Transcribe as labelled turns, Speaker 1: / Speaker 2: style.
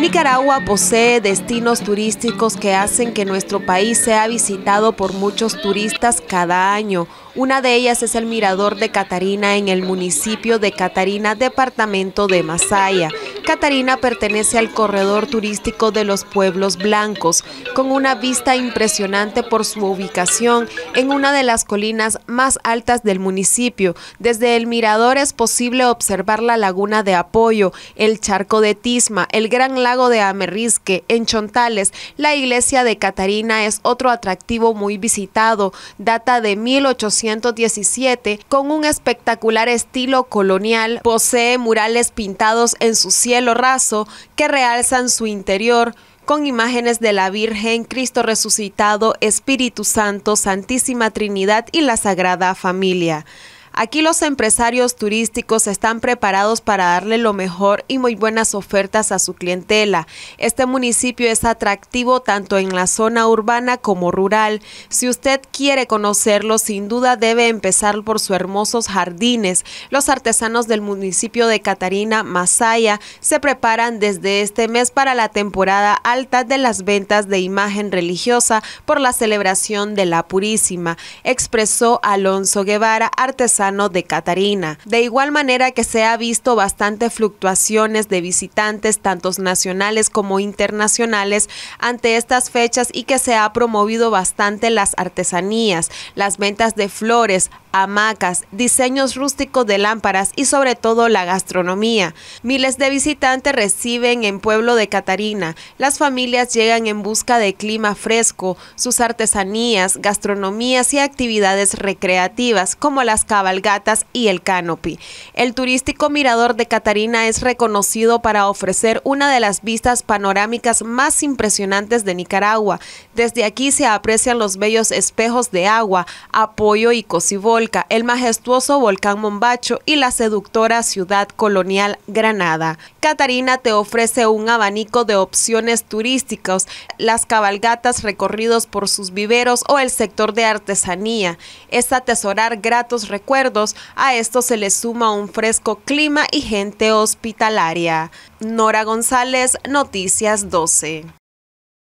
Speaker 1: Nicaragua posee destinos turísticos que hacen que nuestro país sea visitado por muchos turistas cada año. Una de ellas es el Mirador de Catarina en el municipio de Catarina, departamento de Masaya. Catarina pertenece al corredor turístico de los pueblos blancos, con una vista impresionante por su ubicación en una de las colinas más altas del municipio. Desde el mirador es posible observar la laguna de Apoyo, el charco de Tisma, el gran lago de Amerrisque, en Chontales. La iglesia de Catarina es otro atractivo muy visitado, data de 1817, con un espectacular estilo colonial, posee murales pintados en su cielo cielo raso que realzan su interior con imágenes de la Virgen, Cristo resucitado, Espíritu Santo, Santísima Trinidad y la Sagrada Familia. Aquí los empresarios turísticos están preparados para darle lo mejor y muy buenas ofertas a su clientela. Este municipio es atractivo tanto en la zona urbana como rural. Si usted quiere conocerlo, sin duda debe empezar por sus hermosos jardines. Los artesanos del municipio de Catarina Masaya se preparan desde este mes para la temporada alta de las ventas de imagen religiosa por la celebración de la Purísima, expresó Alonso Guevara, artesano de Catarina. De igual manera que se ha visto bastante fluctuaciones de visitantes, tantos nacionales como internacionales, ante estas fechas y que se ha promovido bastante las artesanías, las ventas de flores, hamacas, diseños rústicos de lámparas y sobre todo la gastronomía. Miles de visitantes reciben en Pueblo de Catarina. Las familias llegan en busca de clima fresco, sus artesanías, gastronomías y actividades recreativas como las cabalgatas y el canopy. El turístico mirador de Catarina es reconocido para ofrecer una de las vistas panorámicas más impresionantes de Nicaragua. Desde aquí se aprecian los bellos espejos de agua, apoyo y cocibol el majestuoso volcán Mombacho y la seductora ciudad colonial Granada. Catarina te ofrece un abanico de opciones turísticas, las cabalgatas recorridos por sus viveros o el sector de artesanía. Es atesorar gratos recuerdos, a esto se le suma un fresco clima y gente hospitalaria. Nora González, Noticias 12.